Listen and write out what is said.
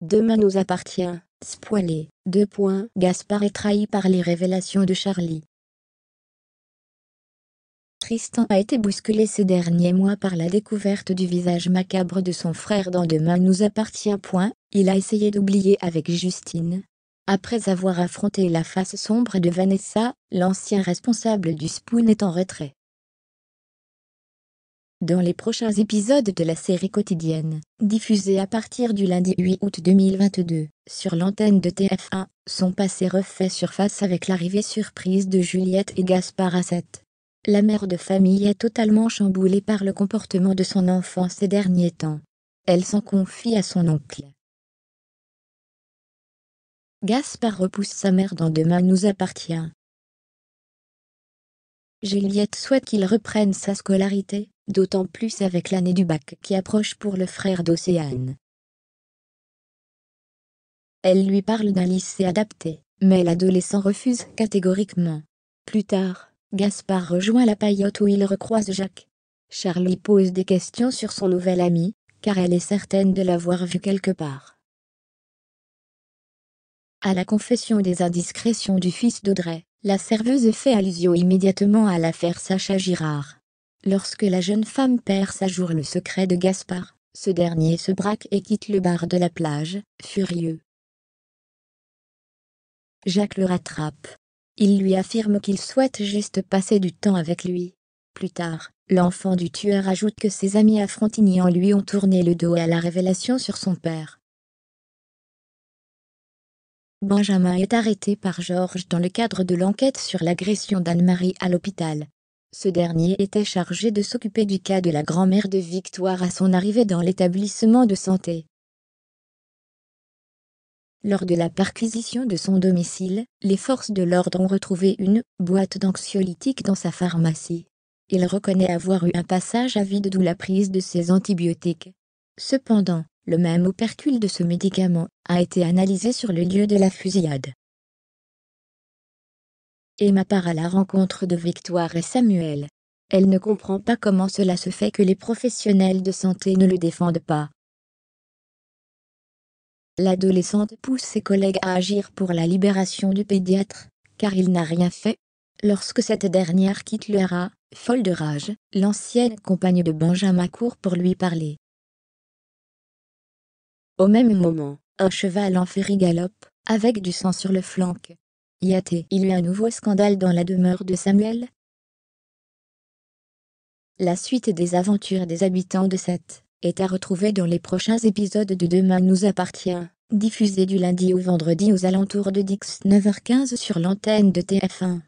Demain nous appartient. Spoilé. deux points. Gaspard est trahi par les révélations de Charlie. Tristan a été bousculé ces derniers mois par la découverte du visage macabre de son frère dans Demain nous appartient. Point. Il a essayé d'oublier avec Justine. Après avoir affronté la face sombre de Vanessa, l'ancien responsable du Spoon est en retrait dans les prochains épisodes de la série quotidienne, diffusée à partir du lundi 8 août 2022, sur l'antenne de TF1, son passé refait surface avec l'arrivée surprise de Juliette et Gaspard 7. La mère de famille est totalement chamboulée par le comportement de son enfant ces derniers temps. Elle s'en confie à son oncle. Gaspard repousse sa mère dans Demain nous appartient. Juliette souhaite qu'il reprenne sa scolarité, d'autant plus avec l'année du bac qui approche pour le frère d'Océane. Elle lui parle d'un lycée adapté, mais l'adolescent refuse catégoriquement. Plus tard, Gaspard rejoint la paillotte où il recroise Jacques. Charlie pose des questions sur son nouvel ami, car elle est certaine de l'avoir vu quelque part. À la confession des indiscrétions du fils d'Audrey, la serveuse fait allusion immédiatement à l'affaire Sacha Girard. Lorsque la jeune femme perd sa jour le secret de Gaspard, ce dernier se braque et quitte le bar de la plage, furieux. Jacques le rattrape. Il lui affirme qu'il souhaite juste passer du temps avec lui. Plus tard, l'enfant du tueur ajoute que ses amis à lui ont tourné le dos à la révélation sur son père. Benjamin est arrêté par Georges dans le cadre de l'enquête sur l'agression d'Anne-Marie à l'hôpital. Ce dernier était chargé de s'occuper du cas de la grand-mère de Victoire à son arrivée dans l'établissement de santé. Lors de la perquisition de son domicile, les forces de l'ordre ont retrouvé une boîte d'anxiolytiques dans sa pharmacie. Il reconnaît avoir eu un passage à vide d'où la prise de ses antibiotiques. Cependant, le même opercule de ce médicament a été analysé sur le lieu de la fusillade. Emma part à la rencontre de Victoire et Samuel. Elle ne comprend pas comment cela se fait que les professionnels de santé ne le défendent pas. L'adolescente pousse ses collègues à agir pour la libération du pédiatre, car il n'a rien fait. Lorsque cette dernière quitte le R.A., folle de rage, l'ancienne compagne de Benjamin court pour lui parler. Au même moment, un cheval en ferry galope, avec du sang sur le flanc. Il Y a eu un nouveau scandale dans la demeure de Samuel La suite des aventures des habitants de Seth est à retrouver dans les prochains épisodes de Demain nous appartient, diffusé du lundi au vendredi aux alentours de 19h15 sur l'antenne de TF1.